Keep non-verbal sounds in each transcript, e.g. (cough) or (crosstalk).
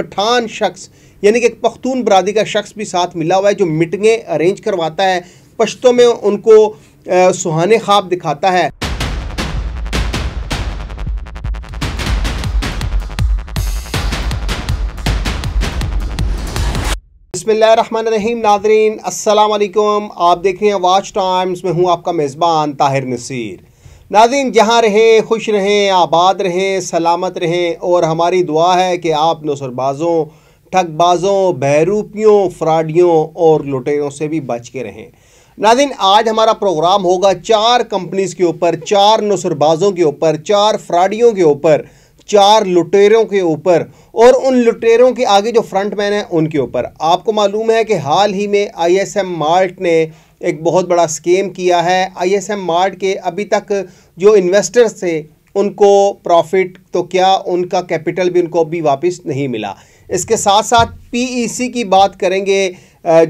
पठान शख्स यानी कि एक पख्तून बरदरी का शख्स भी साथ मिला हुआ है जो मीटिंगें अरेंज करवाता है पश्तों में उनको आ, सुहाने ख्वाब दिखाता है बसमीम नादरीन अस्सलाम आप देख रहे हैं वाच टाइम्स में हूँ आपका मेज़बान ताहिर नसीर नाजिन जहाँ रहें खुश रहें आबाद रहें सलामत रहें और हमारी दुआ है कि आप नसरबाज़ों ठगबाज़ों बहरूपियों फ्राडियों और लुटेरों से भी बच के रहें नादिन आज हमारा प्रोग्राम होगा चार कंपनीज़ के ऊपर चार नसरबाज़ों के ऊपर चार फ्राडियों के ऊपर चार लुटेरों के ऊपर और उन लुटेरों के आगे जो फ्रंट मैन हैं उनके ऊपर आपको मालूम है कि हाल ही में आईएसएम मार्ट ने एक बहुत बड़ा स्कीम किया है आईएसएम मार्ट के अभी तक जो इन्वेस्टर्स थे उनको प्रॉफिट तो क्या उनका कैपिटल भी उनको अभी वापस नहीं मिला इसके साथ साथ पीईसी की बात करेंगे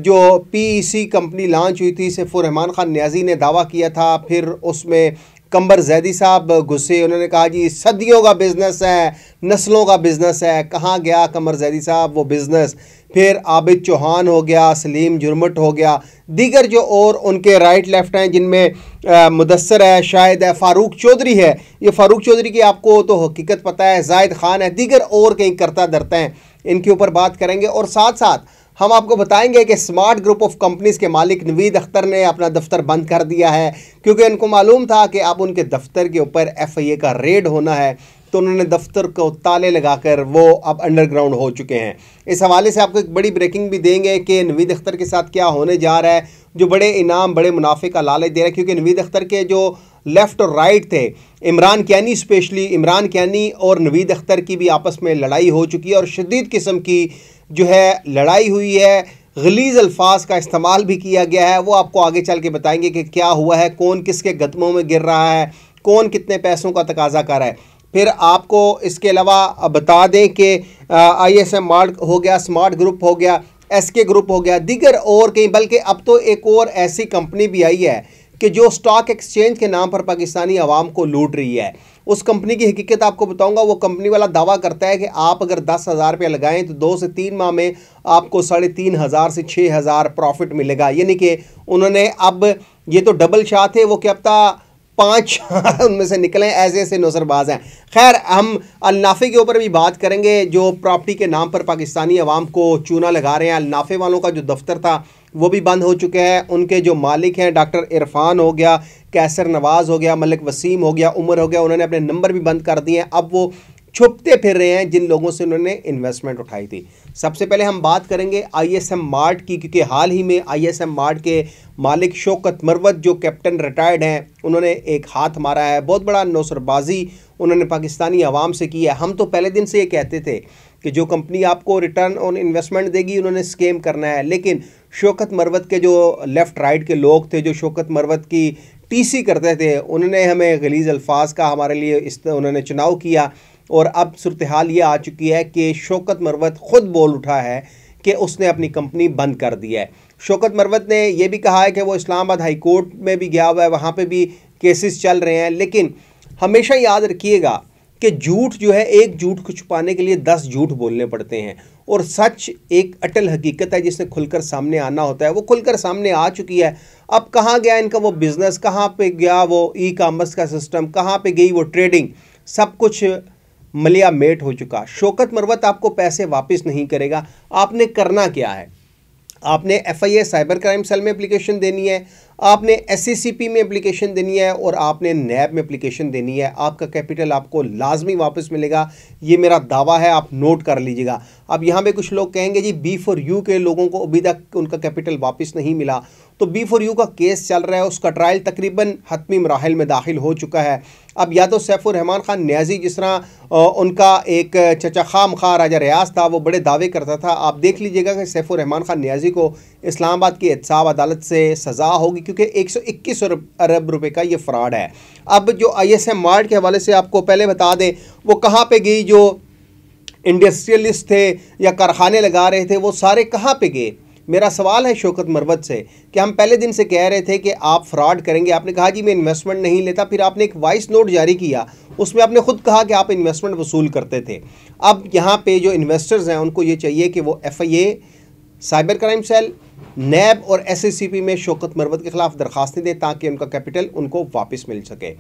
जो पीईसी कंपनी लॉन्च हुई थी सिर्फ रहमान ख़ान न्याजी ने दावा किया था फिर उसमें कंबर जैदी साहब गुस्से उन्होंने कहा जी सदियों का बिज़नेस है नस्लों का बिज़नेस है कहाँ गया कंबर जैदी साहब वो बिज़नेस फिर आबिद चौहान हो गया सलीम जुर्मट हो गया दीगर जो और उनके राइट लेफ़्ट हैं जिनमें मुदसर है शायद है फ़ारूक चौधरी है ये फ़ारूक चौधरी की आपको तो हकीकत पता है जायद ख़ान है दीगर और कहीं करता धरता हैं इनके ऊपर बात करेंगे और साथ साथ हम आपको बताएंगे कि स्मार्ट ग्रुप ऑफ कंपनीज़ के मालिक नवीद अख्तर ने अपना दफ्तर बंद कर दिया है क्योंकि उनको मालूम था कि अब उनके दफ्तर के ऊपर एफआईए का रेड होना है तो उन्होंने दफ्तर को ताले लगाकर वो अब अंडरग्राउंड हो चुके हैं इस हवाले से आपको एक बड़ी ब्रेकिंग भी देंगे कि नवीद अख्तर के साथ क्या होने जा रहा है जो बड़े इनाम बड़े मुनाफे का लालच दे रहा है क्योंकि नवीद अख्तर के जो लेफ़्ट और राइट थे इमरान कैनी स्पेशली इमरान कैनी और नवीद अख्तर की भी आपस में लड़ाई हो चुकी है और शदीद किस्म की जो है लड़ाई हुई है गलीज अल्फाज का इस्तेमाल भी किया गया है वो आपको आगे चल के बताएंगे कि क्या हुआ है कौन किसके गदमों में गिर रहा है कौन कितने पैसों का तकाजा कर रहा है फिर आपको इसके अलावा बता दें कि आई एस एम मार्ट हो गया स्मार्ट ग्रुप हो गया एस के ग्रुप हो गया दीगर और कहीं बल्कि अब तो एक और ऐसी कंपनी भी आई है कि जो स्टॉक एक्सचेंज के नाम पर पाकिस्तानी आवाम को लूट रही है उस कंपनी की हकीकत आपको बताऊंगा वो कंपनी वाला दावा करता है कि आप अगर दस हज़ार रुपया लगाएं तो दो से तीन माह में आपको साढ़े तीन हज़ार से छः हज़ार प्रॉफिट मिलेगा यानी कि उन्होंने अब ये तो डबल शाह थे वो क्या था पाँच (laughs) उनमें से निकले ऐसे ऐसे नज़रबाज़ हैं खैर हम अलनाफे के ऊपर भी बात करेंगे जो प्रॉपर्टी के नाम पर पाकिस्तानी आवाम को चूना लगा रहे हैं अलनाफे वालों का जो दफ्तर था वो भी बंद हो चुके हैं उनके जो मालिक हैं डॉक्टर इरफान हो गया कैसर नवाज़ हो गया मलिक वसीम हो गया उमर हो गया उन्होंने अपने नंबर भी बंद कर दिए हैं अब वो छुपते फिर रहे हैं जिन लोगों से उन्होंने इन्वेस्टमेंट उठाई थी सबसे पहले हम बात करेंगे आईएसएम मार्ट की क्योंकि हाल ही में आईएसएम मार्ट के मालिक शोकत मरवत जो कैप्टन रिटायर्ड हैं उन्होंने एक हाथ मारा है बहुत बड़ा नौसरबाजी उन्होंने पाकिस्तानी आवाम से की है हम तो पहले दिन से ये कहते थे कि जो कंपनी आपको रिटर्न ऑन इन्वेस्टमेंट देगी उन्होंने स्केम करना है लेकिन शोकत मरवत के जो लेफ़्ट राइट के लोग थे जो शोकत मरवत की टीसी करते थे उन्होंने हमें गलीज अल्फाज का हमारे लिए इस उन्होंने चुनाव किया और अब सूरत हाल ये आ चुकी है कि शोकत मरवत ख़ुद बोल उठा है कि उसने अपनी कंपनी बंद कर दी है शोकत मरवत ने यह भी कहा है कि वो इस्लामाबाद हाई कोर्ट में भी गया हुआ है वहाँ पर भी केसेस चल रहे हैं लेकिन हमेशा याद रखिएगा कि झूठ जो है एक झूठ को छुपाने के लिए दस झूठ बोलने पड़ते हैं और सच एक अटल हकीकत है जिसने खुलकर सामने आना होता है वो खुलकर सामने आ चुकी है अब कहाँ गया इनका वो बिज़नेस कहाँ पे गया वो ई कामर्स का सिस्टम कहाँ पे गई वो ट्रेडिंग सब कुछ मलिया मेट हो चुका शोकत मरवत आपको पैसे वापस नहीं करेगा आपने करना क्या है आपने F I cyber crime cell में एप्लीकेशन देनी है आपने एस में एप्लीकेशन देनी है और आपने नैब में एप्लीकेशन देनी है आपका कैपिटल आपको लाजमी वापस मिलेगा ये मेरा दावा है आप नोट कर लीजिएगा अब यहाँ पे कुछ लोग कहेंगे जी बी फॉर यू के लोगों को अभी तक उनका कैपिटल वापस नहीं मिला तो बी फोर यू का केस चल रहा है उसका ट्रायल तकरीबन हतमी मराहल में दाखिल हो चुका है अब या तो सैफुररहमान ख़ान न्याजी जिस तरह उनका एक चचा खाम खा राजा रियाज था वो बड़े दावे करता था आप देख लीजिएगा कि सैफुररहमान ख़ान न्याजी को इस्लामाबाद की एहसाब अदालत से सज़ा होगी क्योंकि एक सौ इक्कीस अरब रुपये का ये फ्रॉड है अब जो आई एस एम मार्ट के हवाले से आपको पहले बता दें वो कहाँ पर गई जो इंडस्ट्रियलिस्ट थे या कारखाने लगा रहे थे वो सारे कहाँ पर गए मेरा सवाल है शौकत मरवत से कि हम पहले दिन से कह रहे थे कि आप फ्रॉड करेंगे आपने कहा जी मैं इन्वेस्टमेंट नहीं लेता फिर आपने एक वॉइस नोट जारी किया उसमें आपने खुद कहा कि आप इन्वेस्टमेंट वसूल करते थे अब यहाँ पे जो इन्वेस्टर्स हैं उनको ये चाहिए कि वो F cyber crime cell NAB और एस में शौकत मरवत के खिलाफ दरखास्तें दें ताकि उनका कैपिटल उनको वापस मिल सके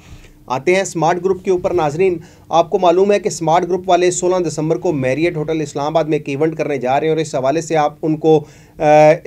आते हैं स्मार्ट ग्रुप के ऊपर नाजरीन आपको मालूम है कि स्मार्ट ग्रुप वाले 16 दिसंबर को मैरियट होटल इस्लामाबाद में एक इवेंट करने जा रहे हैं और इस हवाले से आप उनको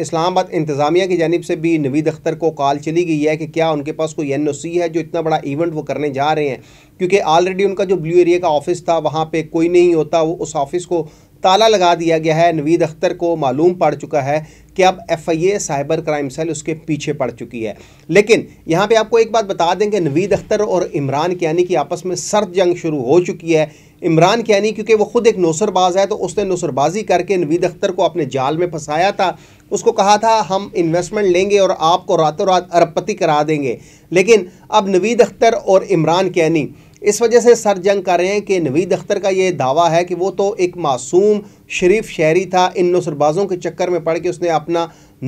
इस्लामाबाद इंतज़ामिया की जानब से भी नवीद अख्तर को कॉल चली गई है कि क्या उनके पास कोई एन है जो इतना बड़ा इवेंट वो करने जा रहे हैं क्योंकि ऑलरेडी उनका जो ब्लू एरिया का ऑफिस था वहाँ पर कोई नहीं होता वो उस ऑफिस को ताला लगा दिया गया है नवीद अख्तर को मालूम पड़ चुका है कि अब ए साइबर क्राइम सेल उसके पीछे पड़ चुकी है लेकिन यहाँ पे आपको एक बात बता दें कि नवीद अख्तर और इमरान कियानी की आपस में सर्द जंग शुरू हो चुकी है इमरान कियानी क्योंकि वो खुद एक नौसरबाज है तो उसने नौसरबाजी करके नवीद अख्तर को अपने जाल में फंसाया था उसको कहा था हम इन्वेस्टमेंट लेंगे और आपको रातों रात अरबपति करा देंगे लेकिन अब नवीद अख्तर और इमरान कियानी इस वजह से सर जंग कर रहे हैं कि नवीद अख्तर का ये दावा है कि वो तो एक मासूम शरीफ शहरी था इन नसरबाजों के चक्कर में पड़ के उसने अपना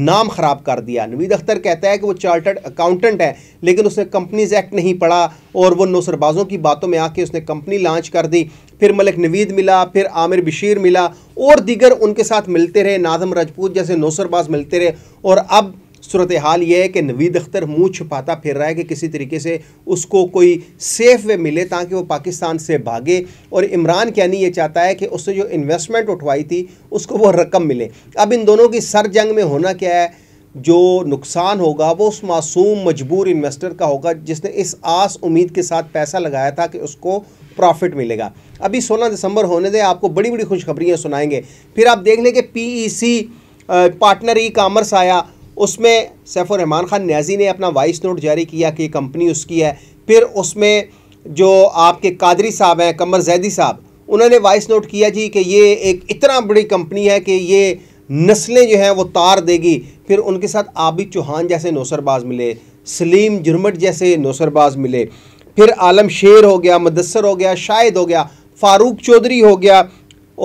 नाम ख़राब कर दिया नवीद अख्तर कहता है कि वो चार्टर्ड अकाउंटेंट है लेकिन उसने कंपनीज एक्ट नहीं पढ़ा और वो नौसरबाजों की बातों में आके उसने कंपनी लॉन्च कर दी फिर मलिक नवीद मिला फिर आमिर बशीर मिला और दीगर उनके साथ मिलते रहे नाजम राजपूत जैसे नौसरबाज मिलते रहे और अब सूरत हाल ये है कि नवीद अख्तर मुंह छुपाता फिर रहा है कि किसी तरीके से उसको कोई सेफ वे मिले ताकि वो पाकिस्तान से भागे और इमरान कैनी ये चाहता है कि उससे जो इन्वेस्टमेंट उठवाई थी उसको वो रकम मिले अब इन दोनों की सर जंग में होना क्या है जो नुकसान होगा वो उस मासूम मजबूर इन्वेस्टर का होगा जिसने इस आस उम्मीद के साथ पैसा लगाया था कि उसको प्रॉफिट मिलेगा अभी 16 दिसंबर होने दें आपको बड़ी बड़ी खुशखबरियाँ सुनाएंगे फिर आप देख लें कि पी पार्टनर ई कामर्स आया उसमें सैफुर रहमान ख़ान न्याजी ने अपना वाइस नोट जारी किया कि कंपनी उसकी है फिर उसमें जो आपके कादरी साहब हैं कमर जैदी साहब उन्होंने वाइस नोट किया जी कि ये एक इतना बड़ी कंपनी है कि ये नस्लें जो हैं वो तार देगी फिर उनके साथ आबिद चौहान जैसे नौसरबाज मिले सलीम जुर्मट जैसे नौसरबाज मिले फिर आलम शेर हो गया मदसर हो गया शाहिद हो गया फारूक चौधरी हो गया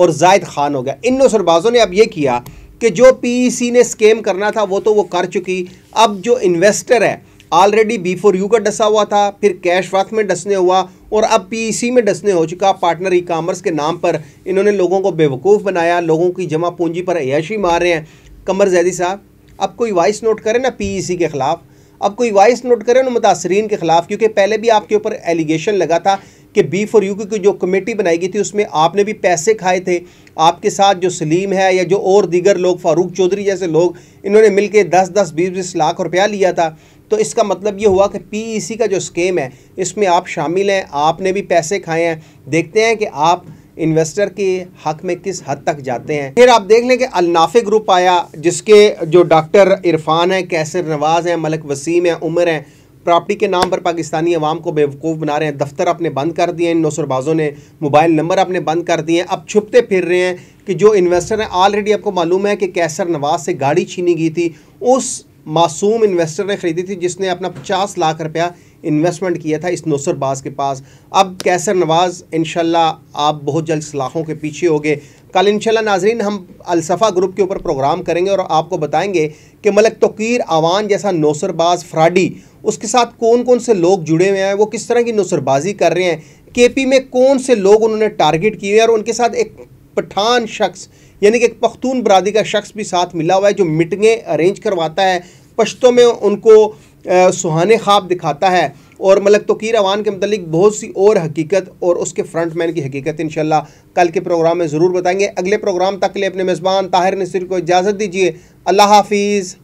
और जायद खान हो गया इन नौसरबाजों ने अब ये किया कि जो पी e ने स्केम करना था वो तो वो कर चुकी अब जो इन्वेस्टर है ऑलरेडी बी फोर यू का डसा हुआ था फिर कैश वक्त में डसने हुआ और अब सी e में डसने हो चुका पार्टनर ई कामर्स के नाम पर इन्होंने लोगों को बेवकूफ़ बनाया लोगों की जमा पूंजी पर ऐशी मार रहे हैं कमर जैदी साहब अब कोई वॉइस नोट करे ना सी e के ख़िलाफ़ अब कोई वॉइस नोट करे उन मुतासरीन के ख़िलाफ़ क्योंकि पहले भी आपके ऊपर एलिगेशन लगा था कि बी फॉर यू की जो कमेटी बनाई गई थी उसमें आपने भी पैसे खाए थे आपके साथ जो सलीम है या जो और दीगर लोग फारूक चौधरी जैसे लोग इन्होंने मिल के दस दस बीस बीस लाख रुपया लिया था तो इसका मतलब ये हुआ कि पी e का जो स्कीम है इसमें आप शामिल हैं आपने भी पैसे खाए हैं देखते हैं कि आप इन्वेस्टर के हक में किस हद तक जाते हैं फिर आप देख लें कि अलनाफे ग्रुप आया जिसके जो डॉक्टर इरफान हैं कैसर नवाज़ हैं मलक वसीम हैं उमर हैं प्रॉपर्टी के नाम पर पाकिस्तानी अवाम को बेवकूफ़ बना रहे हैं दफ्तर अपने बंद कर दिए हैं इन नौसरबाज़ों ने मोबाइल नंबर अपने बंद कर दिए हैं अब छुपते फिर रहे हैं कि जो इन्वेस्टर हैं ऑलरेडी आपको मालूम है कि कैसर नवाज से गाड़ी छीनी गई थी उस मासूम इन्वेस्टर ने ख़रीदी थी जिसने अपना पचास लाख रुपया इन्वेस्टमेंट किया था इस नौसरबाज के पास अब कैसर नवाज इन आप बहुत जल्द सलाखों के पीछे हो गए कल इनशाला नाजरीन हम अलसफ़ा ग्रुप के ऊपर प्रोग्राम करेंगे और आपको बताएँगे कि मलक तोकीर आवान जैसा नौसरबाज फ्राडी उसके साथ कौन कौन से लोग जुड़े हुए हैं वो किस तरह की नुसरबाजी कर रहे हैं केपी में कौन से लोग उन्होंने टारगेट किए हैं और उनके साथ एक पठान शख्स यानी कि एक पख्तून बरदरी का शख्स भी साथ मिला हुआ है जो मीटिंगें अरेंज करवाता है पश्तों में उनको सुहाने ख्वाब दिखाता है और मलक तोकीर अवान के मतलब बहुत सी और हकीकत और उसके फ्रंट मैन की हकीकत इन कल के प्रोग्राम में ज़रूर बताएंगे अगले प्रोग्राम तक के लिए अपने मेज़बान ताहिर नसीर को इजाज़त दीजिए अल्लाह हाफिज़